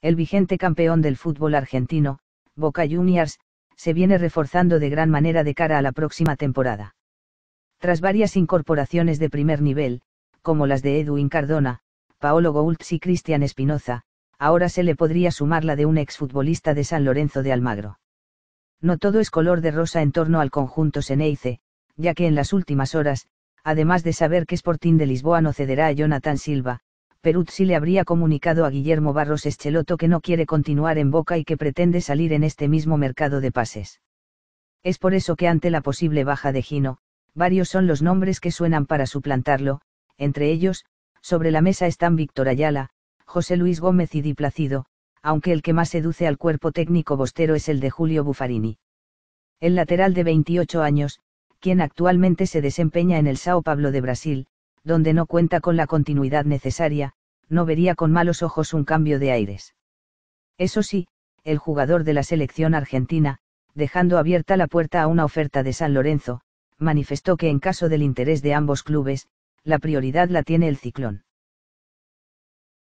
El vigente campeón del fútbol argentino, Boca Juniors, se viene reforzando de gran manera de cara a la próxima temporada. Tras varias incorporaciones de primer nivel, como las de Edwin Cardona, Paolo Goultz y Cristian Espinoza, ahora se le podría sumar la de un exfutbolista de San Lorenzo de Almagro. No todo es color de rosa en torno al conjunto Seneice, ya que en las últimas horas, además de saber que Sporting de Lisboa no cederá a Jonathan Silva, Peruzzi le habría comunicado a Guillermo Barros Escheloto que no quiere continuar en Boca y que pretende salir en este mismo mercado de pases. Es por eso que ante la posible baja de Gino, varios son los nombres que suenan para suplantarlo, entre ellos, sobre la mesa están Víctor Ayala, José Luis Gómez y Di Placido, aunque el que más seduce al cuerpo técnico bostero es el de Julio Buffarini. El lateral de 28 años, quien actualmente se desempeña en el Sao Pablo de Brasil, donde no cuenta con la continuidad necesaria, no vería con malos ojos un cambio de aires. Eso sí, el jugador de la selección argentina, dejando abierta la puerta a una oferta de San Lorenzo, manifestó que en caso del interés de ambos clubes, la prioridad la tiene el ciclón.